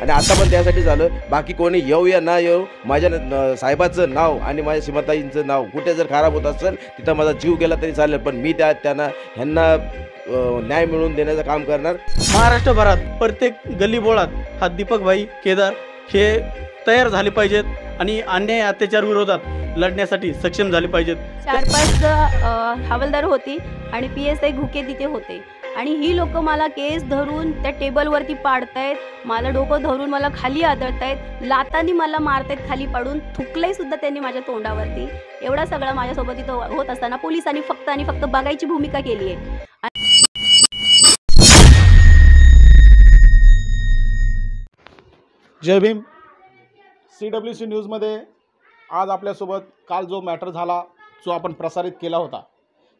आणि आता पण त्यासाठी झालं बाकी कोणी येऊ या ना येऊ माझ्या साहेबाचं नाव आणि माझ्या सीमाताईंचं नाव कुठे जर खराब होत असेल तिथं माझा जीव गेला तरी चालेल पण मी त्या त्यांना ह्यांना न्याय मिळवून देण्याचं काम करणार महाराष्ट्रभरात प्रत्येक गल्लीबोळात हा दीपक भाई केदार हे तयार झाले पाहिजेत आणि अन्याय अत्याचार विरोधात लढण्यासाठी सक्षम झाले पाहिजेत चार पाच हवालदार होती आणि पी एस आय घुके तिथे होते आणि ही लोक मला केस धरून त्या टेबलवरती पाडतायत मला डोकं धरून मला खाली आदळतायत लातानी मला मारतायत खाली पाडून थुकलंही सुद्धा त्यांनी माझ्या तोंडावरती एवढा सगळा माझ्यासोबत इथं होत असताना पोलिसांनी फक्त आणि फक्त बघायची भूमिका केली आहे जय भीम सी डब्ल्यू सी न्यूजमध्ये आज आपल्यासोबत काल जो मॅटर झाला जो आपण प्रसारित केला होता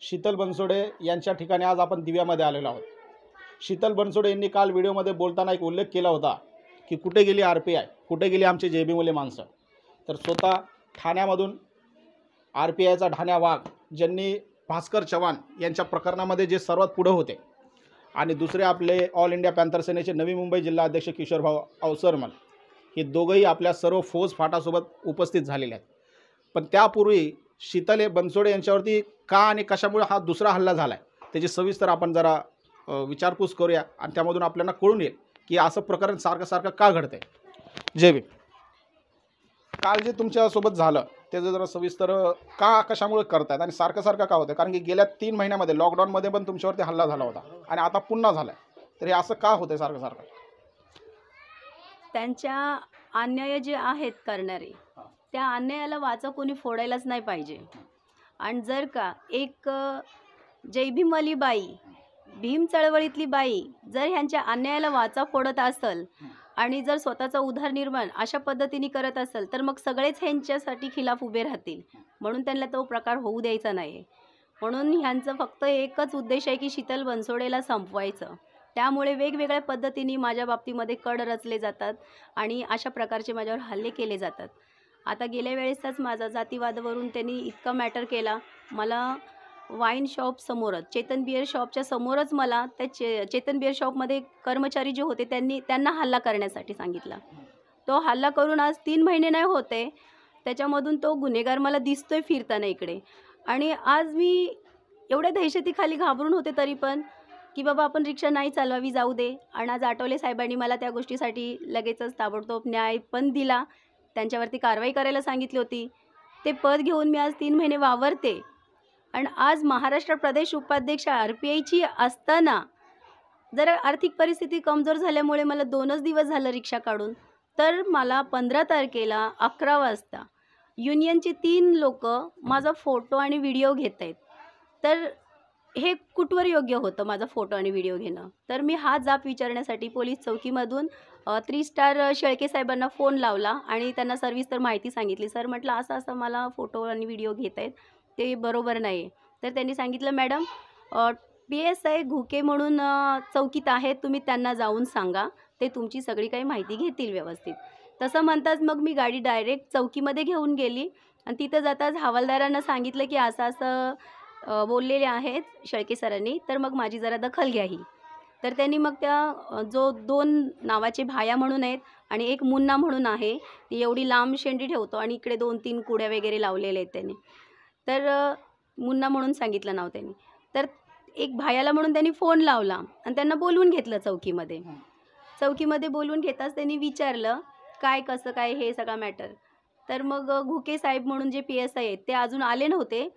शीतल बनसोडे यांच्या ठिकाणी आज आपण दिव्यामध्ये आलेलो आहोत शीतल बनसोडे यांनी काल व्हिडिओमध्ये बोलताना एक उल्लेख केला होता की कुठे गेली आर पी आय कुठे गेली आमचे जे बी मुले माणसं तर स्वतः ठाण्यामधून आर पी आयचा ठाण्या वाघ ज्यांनी भास्कर चव्हाण यांच्या प्रकरणामध्ये जे सर्वात पुढं होते आणि दुसरे आपले ऑल इंडिया पॅन्थर सेनेचे नवी मुंबई जिल्हा अध्यक्ष किशोरभाऊ अवसरमल हे दोघंही आपल्या सर्व फौज फाटासोबत उपस्थित झालेले आहेत पण त्यापूर्वी शीतले बनसोडे यांच्यावरती का आणि कशामुळे हा दुसरा हल्ला झाला आहे त्याची सविस्तर आपण जरा विचारपूस करूया आणि त्यामधून आपल्याला कळून येईल की असं प्रकरण सारखं सारखं का घडत आहे जे काल जे तुमच्यासोबत झालं त्याचं जरा सविस्तर का कशामुळे करतायत आणि सारखं सारखं का होतं कारण की गेल्या तीन महिन्यामध्ये लॉकडाऊनमध्ये पण तुमच्यावरती हल्ला झाला होता आणि आता पुन्हा झाला तर हे असं का होतंय सारखं सारखं त्यांच्या अन्याय जे आहेत करणारे त्या अन्यायाला वाचा कोणी फोडायलाच नाही पाहिजे आणि जर का एक जय भीम अली बाई भीम चळवळीतली बाई जर ह्यांच्या अन्यायाला वाचा फोडत असल आणि जर स्वतःचा उदारनिर्माण अशा पद्धतीने करत असेल तर मग सगळेच ह्यांच्यासाठी खिलाफ उभे राहतील म्हणून त्यांना तो प्रकार होऊ द्यायचा नाही म्हणून ह्यांचं फक्त एकच उद्देश आहे की शीतल बनसोडेला संपवायचं त्यामुळे वेगवेगळ्या पद्धतीने माझ्या बाबतीमध्ये कड रचले जातात आणि अशा प्रकारचे माझ्यावर हल्ले केले जातात आता गेल्या वेळेसच माझा जातीवादावरून त्यांनी इतका मॅटर केला मला वाईन शॉप समोरच चेतन बिअर शॉपच्या समोरच मला त्या चे चेतन बिअर शॉपमध्ये कर्मचारी जे होते त्यांनी त्यांना हल्ला करण्यासाठी सांगितला तो हल्ला करून आज तीन महिने नाही होते त्याच्यामधून तो गुन्हेगार मला दिसतो आहे फिरताना इकडे आणि आज मी एवढ्या दहशतीखाली घाबरून होते तरी पण की बाबा आपण रिक्षा नाही चालवावी जाऊ दे आणि आज आठवले साहेबांनी मला त्या गोष्टीसाठी लगेचच ताबडतोब न्याय पण दिला त्यांच्यावरती कारवाई करायला सांगितली होती ते पद घेऊन मी आज तीन महिने वावरते आणि आज महाराष्ट्र प्रदेश उपाध्यक्ष आर पी आयची असताना जर आर्थिक परिस्थिती कमजोर झाल्यामुळे मला दोनच दिवस झालं रिक्षा काढून तर मला पंधरा तारखेला अकरा वाजता युनियनचे तीन लोक माझा फोटो आणि व्हिडिओ घेत आहेत तर हे कुठवर योग्य होतं माझा फोटो आणि व्हिडिओ घेणं तर मी हा जाप विचारण्यासाठी पोलीस चौकीमधून थ्री स्टार शेळके साहेबांना फोन लावला आणि त्यांना तर माहिती सांगितली सर म्हटलं असं असं मला फोटो आणि व्हिडिओ घेत आहेत ते बरोबर नाही तर त्यांनी सांगितलं madam P S I Ghuke म्हणून चौकीत आहेत तुम्ही त्यांना जाऊन सांगा ते तुमची सगळी काही माहिती घेतील व्यवस्थित तसं म्हणताच मग मी गाडी डायरेक्ट चौकीमध्ये घेऊन गेली आणि तिथं जाताच हवालदारांना सांगितलं की असं असं बोललेले आहेत शेळके सरांनी तर मग माझी जरा दखल घ्या ही तर त्यांनी मग त्या जो दोन नावाचे भाया म्हणून आहेत आणि एक मुन्ना म्हणून आहे ती एवढी लांब शेंडी ठेवतो आणि इकडे दोन तीन कुड्या वगैरे लावलेले आहेत त्यांनी तर मुन्ना म्हणून सांगितलं नाव त्यांनी तर एक भायाला म्हणून त्यांनी फोन लावला आणि त्यांना बोलवून घेतलं चौकीमध्ये चौकीमध्ये बोलवून घेताच त्यांनी विचारलं काय कसं काय हे सगळा मॅटर तर मग घुके साहेब म्हणून जे पी एस आय आहेत ते अजून आले नव्हते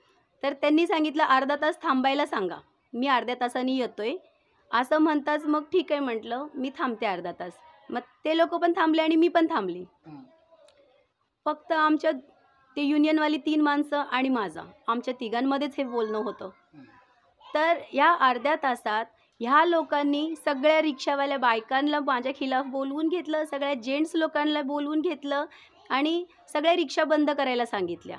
तर त्यांनी सांगितलं अर्धा तास थांबायला सांगा मी अर्ध्या तासाने येतोय असं म्हणताच मग ठीक आहे म्हटलं मी थांबते अर्धा तास मग ते लोक पण थांबले आणि मी पण थांबली फक्त आमच्या ते युनियनवाली तीन माणसं आणि माझा आमच्या तिघांमध्येच हे बोलणं होतं तर या अर्ध्या तासात ह्या लोकांनी सगळ्या रिक्षावाल्या बायकांना माझ्या खिलाफ बोलवून घेतलं सगळ्या जेंट्स लोकांना बोलवून घेतलं आणि सगळ्या रिक्षा बंद करायला सांगितल्या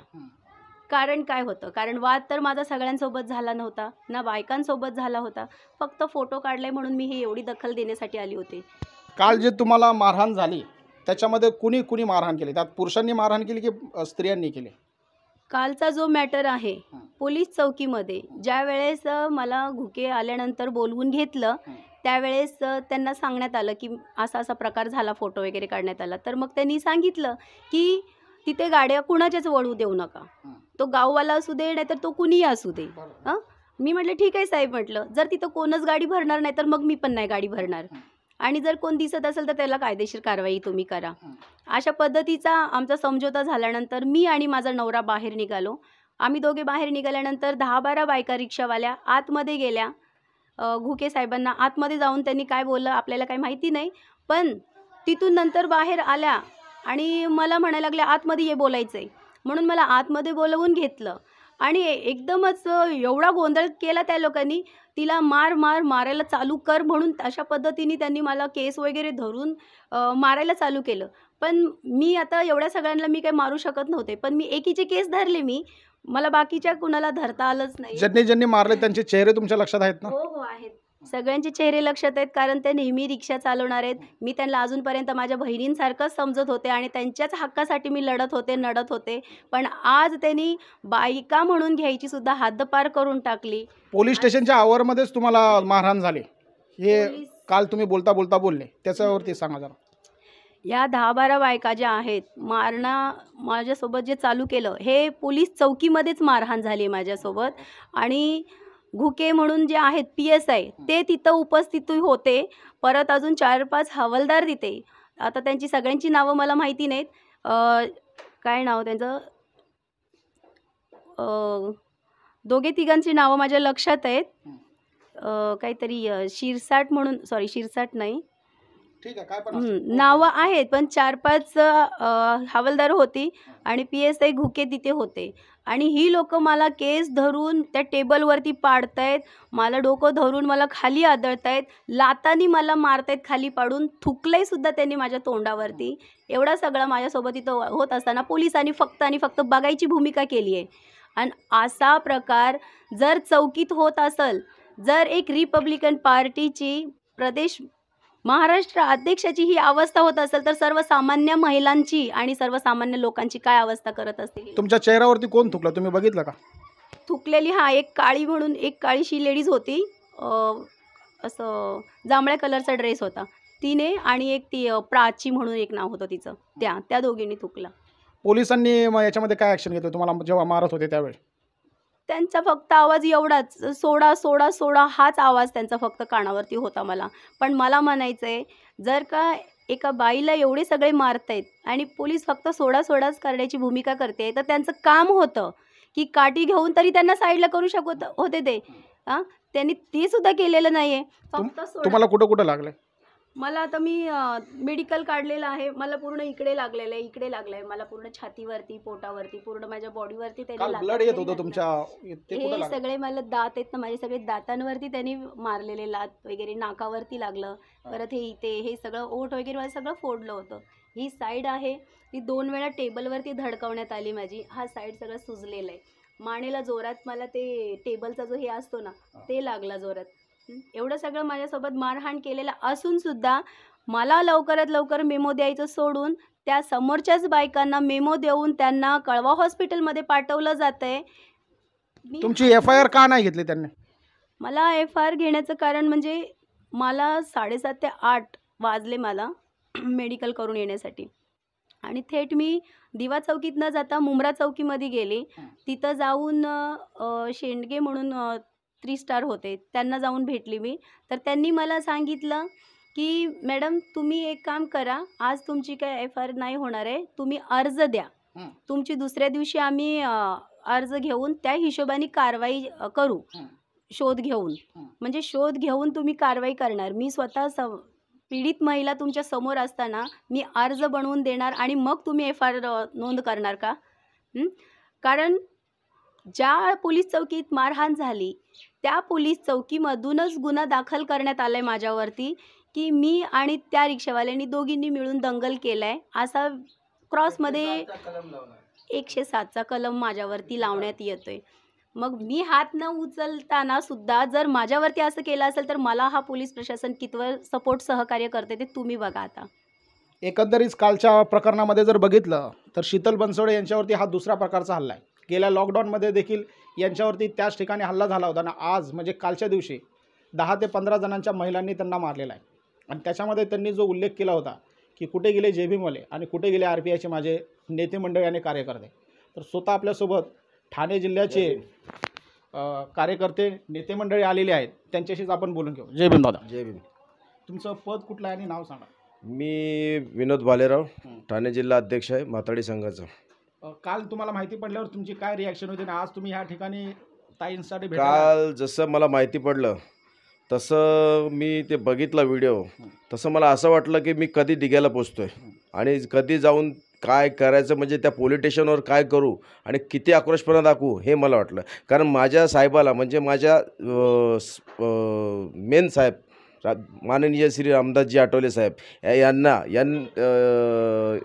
कारण काय होतं कारण वाद तर माझा सगळ्यांसोबत झाला नव्हता ना बायकांसोबत झाला होता फक्त फोटो काढले म्हणून मी ही एवढी दखल देण्यासाठी आली होती काल जे तुम्हाला मारहाण झाली त्याच्यामध्ये कुणी कुणी मारहाण केली त्यात पुरुषांनी मारहाण केली की स्त्रियांनी केली कालचा जो मॅटर आहे पोलीस चौकीमध्ये ज्या वेळेस मला घुके आल्यानंतर बोलवून घेतलं त्यावेळेस त्यांना सांगण्यात आलं की असा असा प्रकार झाला फोटो वगैरे काढण्यात आला तर मग त्यांनी सांगितलं की तिथे गाड्या कुणाच्याच वळू देऊ नका तो गाववाला असू दे नाही तर तो कुणीही असू दे हां मी म्हटलं ठीक आहे साहेब म्हटलं जर तिथं कोणच गाडी भरणार नाही तर मग मी पण नाही गाडी भरणार आणि जर कोण दिसत असेल तर त्याला कायदेशीर कारवाई तुम्ही करा अशा पद्धतीचा आमचा समझोता झाल्यानंतर मी आणि माझा नवरा बाहेर निघालो आम्ही दोघे बाहेर निघाल्यानंतर दहा बारा बायका रिक्षावाल्या आतमध्ये गेल्या घुके साहेबांना आतमध्ये जाऊन त्यांनी काय बोललं आपल्याला काही माहिती नाही पण तिथून नंतर बाहेर आल्या आणि मला म्हणायला लागल्या आतमध्ये हे बोलायचं आहे म्हणून मला आतमध्ये बोलवून घेतलं आणि एकदमच एवढा गोंधळ केला त्या लोकांनी तिला मार मार मारायला चालू कर म्हणून अशा पद्धतीने त्यांनी मला केस वगैरे धरून मारायला चालू केलं पण मी आता एवढ्या सगळ्यांना मी काही मारू शकत नव्हते पण मी एकीचे केस धरले मी मला बाकीच्या कुणाला धरता आलंच नाही ज्यांनी ज्यांनी मारले त्यांचे चेहरे तुमच्या लक्षात आहेत ना हो हो आहेत सगळ्यांचे चेहरे लक्षात आहेत कारण ते नेहमी रिक्षा चालवणार आहेत मी त्यांना अजूनपर्यंत माझ्या बहिणींसारखंच समजत होते आणि त्यांच्याच हक्कासाठी मी लढत होते नडत होते पण आज त्यांनी बायका म्हणून घ्यायची सुद्धा हद्दपार करून टाकली पोलीस स्टेशनच्या आवरमध्येच तुम्हाला मारहाण झाले हे काल तुम्ही बोलता बोलता बोलले त्याच्यावरती सांगा जरा या दहा बारा बायका ज्या आहेत मारणा माझ्यासोबत जे चालू केलं हे पोलीस चौकीमध्येच मारहाण झाली माझ्यासोबत आणि घुके म्हणून जे आहेत पी एस आय ते तिथं उपस्थित होते परत अजून चार पाच हवालदार तिथे आता त्यांची सगळ्यांची नावं मला माहिती नाहीत काय नाव त्यांचं दोघे तिघांची नावं माझ्या लक्षात आहेत काहीतरी शिरसाट म्हणून सॉरी शिरसाट नाही ठीक आहे काय पण नावं आहेत पण चार पाच हवालदार होती आणि पी एस आय घुके तिथे होते आणि ही लोक मला केस धरून त्या टेबलवरती पाडतायत मला डोकं धरून मला खाली आदळतायत लातानी मला मारतायत खाली पाडून थुकलंय सुद्धा त्यांनी माझ्या तोंडावरती एवढा सगळा माझ्यासोबत इथं होत असताना पोलिसांनी फक्त आणि फक्त बघायची भूमिका केली आहे आणि असा प्रकार जर चौकीत होत असेल जर एक रिपब्लिकन पार्टीची प्रदेश महाराष्ट्र अध्यक्षाची ही अवस्था होत असेल तर सर्वसामान्य महिलांची आणि सर्वसामान्य लोकांची काय अवस्था करत असते तुमच्या चेहऱ्यावरती कोण थुकला तुम्ही बघितलं का थुकलेली हा एक काळी म्हणून एक काळीशी लेडीज होती असं जांभळ्या कलरचा ड्रेस होता तिने आणि एक ती प्राची म्हणून एक नाव होतं तिचं त्या त्या दोघींनी थुकला पोलिसांनी याच्यामध्ये काय ऍक्शन घेतलं तुम्हाला जेव्हा मारत होते त्यावेळी त्यांचा फक्त आवाज एवढाच सोडा सोडा सोडा हाच आवाज त्यांचा फक्त कानावरती होता मला पण मला म्हणायचं आहे जर का एका बाईला एवढे सगळे मारतायत आणि पोलीस फक्त सोडा सोडाच करण्याची भूमिका करते तर त्यांचं काम होतं की काठी घेऊन तरी त्यांना साईडला करू शकत होते ते हां त्यांनी ते सुद्धा केलेलं नाही आहे फक्त तुम्हाला कुठं कुठं लागलं मला आता मी मेडिकल काढलेलं आहे मला पूर्ण इकडे लागलेलं आहे इकडे लागलंय मला पूर्ण छातीवरती पोटावरती पूर्ण माझ्या बॉडीवरती त्यांनी हे सगळे मला दात आहेत ना माझे सगळे दातांवरती त्यांनी मारलेले लात वगैरे नाकावरती लागलं परत हे इथे हे सगळं ओठ वगैरे मला सगळं फोडलं होतं ही साईड आहे ती दोन वेळा टेबलवरती धडकवण्यात आली माझी हा साईड सगळं सुजलेला आहे मानेला जोरात मला ते टेबलचा जो हे असतो ना ते लागला जोरात एवढं सगळं माझ्यासोबत मारहाण केलेलं असूनसुद्धा मला लवकरात लवकर मेमो द्यायचं सोडून त्या समोरच्याच बायकांना मेमो देऊन त्यांना कळवा हॉस्पिटलमध्ये पाठवलं जात आहे तुमची एफ आय आर का नाही घेतली त्यांनी मला एफ आय आर घेण्याचं कारण म्हणजे मला साडेसात ते आठ वाजले मला मेडिकल करून येण्यासाठी आणि थेट मी दिवा चौकीत न जाता मुमरा चौकीमध्ये गेले तिथं जाऊन शेंडगे म्हणून थ्री स्टार होते त्यांना जाऊन भेटली मी तर त्यांनी मला सांगितलं की मॅडम तुम्ही एक काम करा आज तुमची काय एफ आय आर नाही होणार आहे तुम्ही अर्ज द्या तुमची दुसऱ्या दिवशी आम्ही अर्ज घेऊन त्या हिशोबाने कारवाई करू शोध घेऊन म्हणजे शोध घेऊन तुम्ही कारवाई करणार मी स्वतः स पीडित महिला तुमच्या समोर असताना मी अर्ज बनवून देणार आणि मग तुम्ही एफ आय आर नोंद करणार का कारण ज्या पोलीस चौकीत मारहाण झाली त्या पोलीस चौकीमधूनच गुन्हा दाखल करण्यात आला आहे माझ्यावरती की मी आणि त्या रिक्षावाल्यांनी दोघींनी मिळून दंगल केला आहे असा क्रॉसमध्ये एकशे सातचा कलम माझ्यावरती लावण्यात येतो आहे मग मी हात न उचलताना सुद्धा जर माझ्यावरती असं केलं असेल तर मला हा पोलीस प्रशासन कितवर सपोर्ट सहकार्य करते ते तुम्ही बघा आता एकंदरीत कालच्या प्रकरणामध्ये जर बघितलं तर शीतल बनसोडे यांच्यावरती हा दुसरा प्रकारचा हल्ला आहे गेल्या लॉकडाऊनमध्ये देखील यांच्यावरती त्याच ठिकाणी हल्ला झाला होता ना आज म्हणजे कालच्या दिवशी दहा ते पंधरा जणांच्या महिलांनी त्यांना मारलेला आहे आणि त्याच्यामध्ये त्यांनी जो उल्लेख केला होता की कुठे गेले जे भीमले आणि कुठे गेले आर पी आयचे माझे नेते मंडळी आणि कार्यकर्ते तर स्वतः आपल्यासोबत ठाणे जिल्ह्याचे कार्यकर्ते नेते मंडळी आलेले आहेत त्यांच्याशीच आपण बोलून घेऊ जय भीम दादा जय भीम तुमचं पद कुठलं आहे आणि नाव सांगा मी विनोद भालेराव ठाणे जिल्हा अध्यक्ष आहे म्हाताडी संघाचा काल तुम्हाला माहिती पडल्यावर तुमची काय रिॲक्शन होती आणि आज तुम्ही ह्या ठिकाणी ताईंसाठी काल जसं मला माहिती पडलं तसं मी ते बघितला व्हिडिओ तसं मला असं वाटलं की मी कधी डिग्याला पोचतोय आणि कधी जाऊन काय करायचं म्हणजे त्या पोलिस काय करू आणि किती आक्रोशपणा दाखवू हे मला वाटलं कारण माझ्या साहेबाला म्हणजे माझ्या मेन साहेब रा माननीय श्री रामदासजी आठवले साहेब यांना यां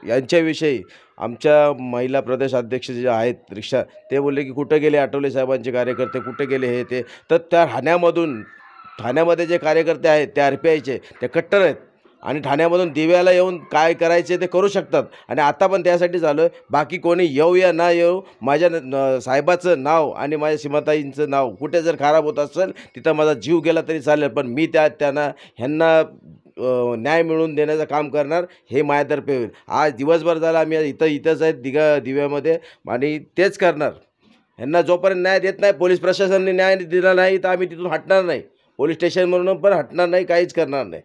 यांच्याविषयी आमच्या महिला प्रदेश अध्यक्ष जे आहेत रिक्षा ते बोलले की कुठं गेले आठवले साहेबांचे कार्यकर्ते कुठे गेले हे ते तर त्या ठाण्यामधून ठाण्यामध्ये जे कार्यकर्ते आहेत ते आर पी आयचे ते कट्टर आहेत आणि ठाण्यामधून दिव्याला येऊन काय करायचे ते करू शकतात आणि आता पण त्यासाठी झालं बाकी कोणी येऊ या ना येऊ माझ्या साहेबाचं नाव आणि माझ्या सीमाताईंचं नाव कुठे जर खराब होत असेल तिथं माझा जीव गेला तरी चालेल पण मी त्या त्यांना ह्यांना न्याय मिळवून देण्याचं काम करणार हे माझ्यातर्फे होईल आज दिवसभर झाला आम्ही इथं इथंच आहेत दिग दिव्यामध्ये आणि तेच करणार ह्यांना जोपर्यंत न्याय देत नाही पोलीस प्रशासनाने न्याय दिला नाही तर आम्ही तिथून हटणार नाही पोलीस स्टेशनमधून पण हटणार नाही काहीच करणार नाही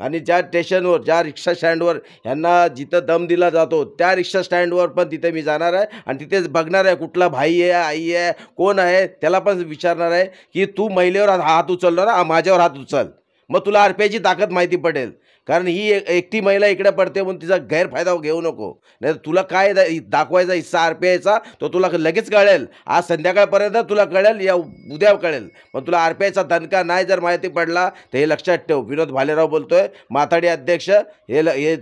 आणि ज्या स्टेशनवर ज्या रिक्षा स्टँडवर ह्यांना जिथं दम दिला जातो त्या रिक्षा स्टँडवर पण तिथे मी जाणार आहे आणि तिथेच बघणार आहे कुठला भाई आहे आई आहे कोण आहे त्याला पण विचारणार आहे की तू महिलेवर हात उचलणार माझ्यावर हात उचल मग तुला आरपीआयची ताकद माहिती पडेल कारण ही एक एकटी महिला इकडे पडते म्हणून तिचा गैरफायदा घेऊ नको नाही तुला काय दाखवायचा हिस्सा आर पी आयचा तो तुला लगेच कळेल आज संध्याकाळपर्यंत तुला कळेल या उद्या कळेल पण तुला आर पी आयचा दणका नाही जर माहिती पडला तर हे लक्षात ठेव विनोद भालेराव बोलतोय माथाडी अध्यक्ष हे हे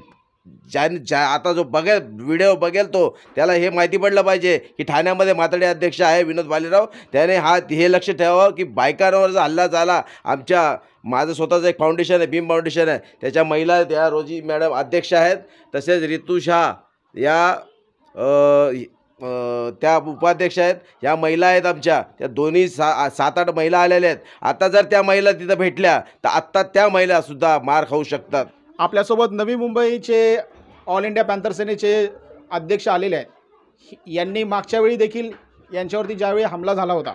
ज्या ज्या आता जो बघेल व्हिडिओ बघेल तो त्याला हे माहिती पडलं पाहिजे की ठाण्यामध्ये मातडे अध्यक्ष आहे विनोद भालेराव त्याने हा हे लक्ष ठेवावं की बायकांवर जर हल्ला झाला आमच्या माझं स्वतःचं एक फाउंडेशन आहे भीम फाउंडेशन आहे त्याच्या महिला त्या रोजी मॅडम अध्यक्ष आहेत तसेच रितू शाह या त्या उपाध्यक्ष आहेत ह्या महिला आहेत आमच्या त्या दोन्ही सा सात आठ महिला आलेल्या आहेत आता जर त्या महिला तिथं भेटल्या तर आत्ता त्या महिलासुद्धा मार खाऊ शकतात आपल्यासोबत नवी मुंबईचे ऑल इंडिया पॅन्थर सेनेचे अध्यक्ष आलेले आहेत यांनी मागच्या वेळी देखील यांच्यावरती ज्यावेळी हमला झाला होता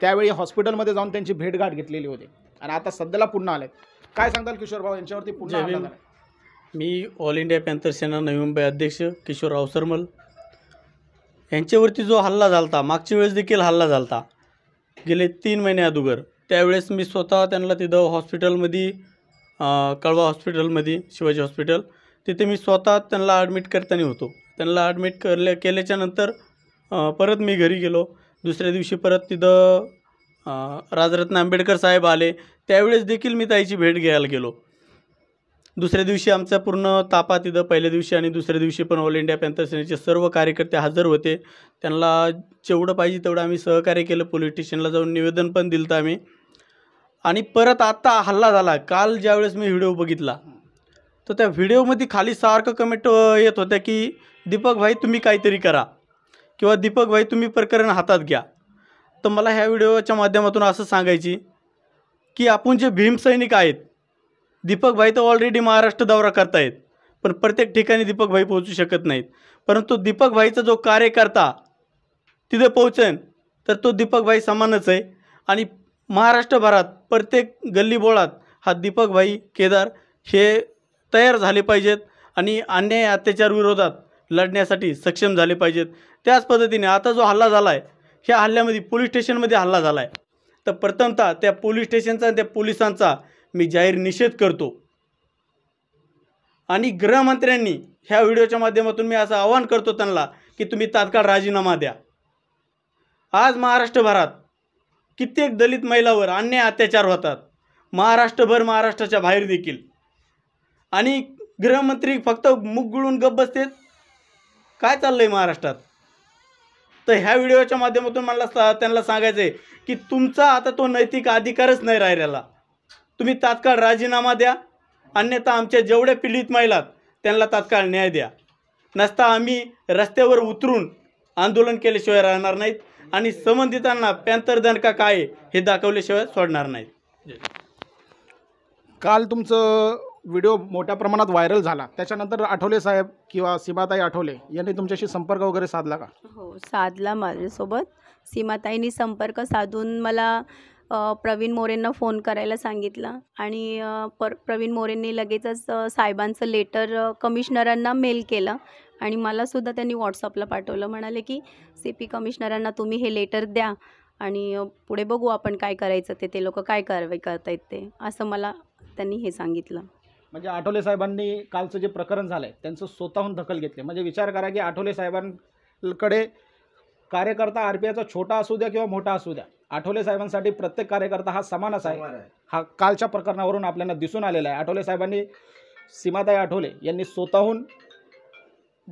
त्यावेळी हॉस्पिटलमध्ये जाऊन त्यांची भेटघाट घेतलेली होती आणि आता सध्याला पुन्हा आले काय सांगताल किशोर भाऊ यांच्यावरती पुन्हा मी all India panther Sena Navi Mumbai अध्यक्ष किशोरराव सरमल यांच्यावरती जो हल्ला झाला होता मागच्या वेळेस देखील हल्ला झाला होता गेले तीन महिने अगोदर त्यावेळेस मी स्वतः त्यांना तिथं हॉस्पिटलमध्ये कळवा हॉस्पिटलमध्ये शिवाजी हॉस्पिटल तिथे मी स्वतः त्यांना ॲडमिट करताना होतो त्यांना ॲडमिट करल्या केल्याच्यानंतर परत मी घरी गेलो दुसऱ्या दिवशी परत तिथं राजरत्न आंबेडकर साहेब आले त्यावेळेस देखील मी ताईची भेट घ्यायला गेलो दुसऱ्या दिवशी आमचा पूर्ण तापा तिथं पहिल्या दिवशी आणि दुसऱ्या दिवशी पण ऑल इंडिया पॅन्थर सेनेचे सर्व कार्यकर्ते हजर होते त्यांना जेवढं पाहिजे तेवढं आम्ही सहकार्य केलं पोलिस स्टेशनला जाऊन निवेदन पण दिलं आम्ही आणि परत आत्ता हल्ला झाला काल ज्यावेळेस मी व्हिडिओ बघितला तर त्या व्हिडिओमध्ये खाली सारखं कमेंट येत होत्या की दीपक भाई तुम्ही काहीतरी करा किंवा दीपक भाई तुम्ही प्रकरण हातात घ्या तर मला ह्या व्हिडिओच्या माध्यमातून असं सांगायची की आपण जे भीमसैनिक आहेत दीपक भाई तर ऑलरेडी महाराष्ट्र दौरा करतायत पण प्रत्येक ठिकाणी दीपक भाई पोहोचू शकत नाहीत परंतु दीपक भाईचा जो कार्यकर्ता तिथे पोहोचेन तर तो दीपक भाई समानच आहे आणि महाराष्ट्रभरात प्रत्येक गल्लीबोळात हा दीपकभाई केदार हे तयार झाले पाहिजेत आणि अन्याय अत्याचार विरोधात लढण्यासाठी सक्षम झाले पाहिजेत त्याच पद्धतीने आता जो हल्ला झाला आहे ह्या हल्ल्यामध्ये पोलीस स्टेशनमध्ये हल्ला झाला आहे तर प्रथमतः त्या पोलीस स्टेशनचा आणि त्या पोलिसांचा मी जाहीर निषेध करतो आणि गृहमंत्र्यांनी ह्या व्हिडिओच्या माध्यमातून मी असं आवाहन करतो त्यांना की तुम्ही तात्काळ राजीनामा द्या आज महाराष्ट्रभरात कित्येक दलित महिलावर अन्याय अत्याचार होतात महाराष्ट्रभर महाराष्ट्राच्या बाहेर देखील आणि गृहमंत्री फक्त मुख गुळून गप बसतेत काय चाललं आहे महाराष्ट्रात तर ह्या व्हिडिओच्या माध्यमातून मला सा त्यांना सांगायचं आहे की तुमचा आता तो नैतिक अधिकारच नाही राहिलेला तुम्ही तात्काळ राजीनामा द्या अन्यथा आमच्या जेवढ्या पीडित महिलात त्यांना तात्काळ न्याय द्या नसता आम्ही रस्त्यावर उतरून आंदोलन केल्याशिवाय राहणार नाहीत आणि संबंधितांना पॅन्थर दणका काय हे दाखवल्याशिवाय सोडणार नाही काल तुमचं व्हिडिओ मोठ्या प्रमाणात व्हायरल झाला त्याच्यानंतर आठवले साहेब किंवा सीमाताई आठवले यांनी तुमच्याशी संपर्क वगैरे साधला का हो साधला माझ्यासोबत सीमाताईंनी संपर्क साधून मला प्रवीण मोरेंना फोन करायला सांगितलं आणि पर प्रवीण मोरेंनी लगेचच साहेबांचं लेटर कमिशनरांना मेल केलं आणि मलासुद्धा त्यांनी व्हॉट्सअपला पाठवलं म्हणाले की सी पी कमिशनरांना तुम्ही हे लेटर द्या आणि पुढे बघू आपण काय करायचं ते ते लोक काय कारवाई करतायत ते असं मला त्यांनी हे सांगितलं म्हणजे आठवले साहेबांनी कालचं जे प्रकरण झालं आहे त्यांचं स्वतःहून दखल घेतले म्हणजे विचार करा की आठवले साहेबांकडे कार्यकर्ता आर पी आयचा छोटा असू द्या किंवा मोठा असू द्या आठवले साहेबांसाठी प्रत्येक कार्यकर्ता हा समानच आहे हा कालच्या प्रकरणावरून आपल्याला दिसून आलेला आहे आठवले साहेबांनी सीमाताई आठवले यांनी स्वतःहून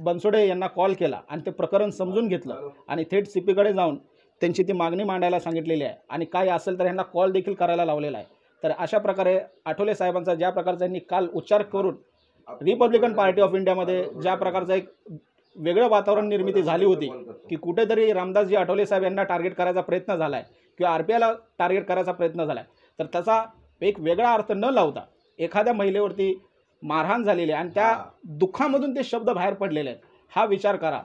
बनसोडे यांना कॉल केला आणि ते प्रकरण समजून घेतलं आणि थेट सी पीकडे जाऊन त्यांची ती मागणी मांडायला सांगितलेली आहे आणि काय असेल तर यांना कॉल देखील करायला लावलेला आहे तर अशा प्रकारे आठवले साहेबांचा ज्या प्रकारचा यांनी काल उच्चार करून रिपब्लिकन पार्टी ऑफ इंडियामध्ये ज्या प्रकारचं एक वेगळं वातावरण निर्मिती झाली होती की कुठेतरी रामदासजी आठवले साहेब यांना टार्गेट करायचा प्रयत्न झाला आहे किंवा आर पी आयला टार्गेट करायचा प्रयत्न झाला आहे तर त्याचा एक वेगळा अर्थ न लावता एखाद्या महिलेवरती मारहाण झालेली आहे आणि त्या दुःखामधून ते शब्द बाहेर पडलेले आहेत हा विचार करा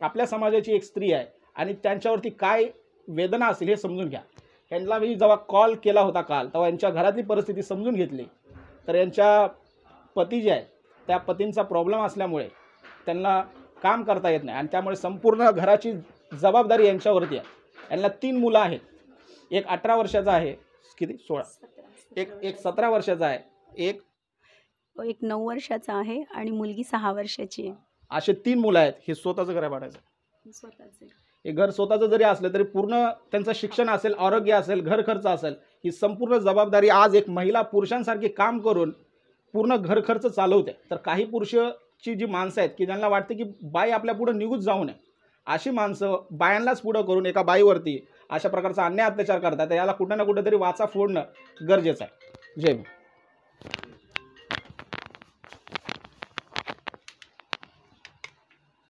आपल्या समाजाची एक स्त्री आहे आणि त्यांच्यावरती काय वेदना असेल हे समजून घ्या यांना मी जेव्हा कॉल केला होता काल तेव्हा यांच्या घरातली परिस्थिती समजून घेतली तर यांच्या पती जे आहे त्या पतींचा प्रॉब्लेम असल्यामुळे त्यांना काम करता येत नाही आणि त्यामुळे संपूर्ण घराची जबाबदारी यांच्यावरती आहे यांना तीन मुलं आहेत एक अठरा वर्षाचा आहे किती सोळा एक एक सतरा वर्षाचा आहे एक एक नऊ वर्षाचा आहे आणि मुलगी सहा वर्षाची आहे असे तीन मुलं आहेत हे स्वतःचं घर आहे हे घर स्वतःचं जरी असलं तरी पूर्ण त्यांचं शिक्षण असेल आरोग्य असेल घर खर्च असेल ही संपूर्ण जबाबदारी आज एक महिला पुरुषांसारखी काम करून पूर्ण घर खर्च चालवते तर काही पुरुषची जी माणसं आहेत की ज्यांना वाटते की बाई आपल्या पुढं निघूच जाऊ नये अशी माणसं बायांनाच पुढं करून एका बाईवरती अशा प्रकारचा अन्याय अत्याचार करतात याला कुठं ना कुठं तरी वाचा फोडणं गरजेचं आहे जय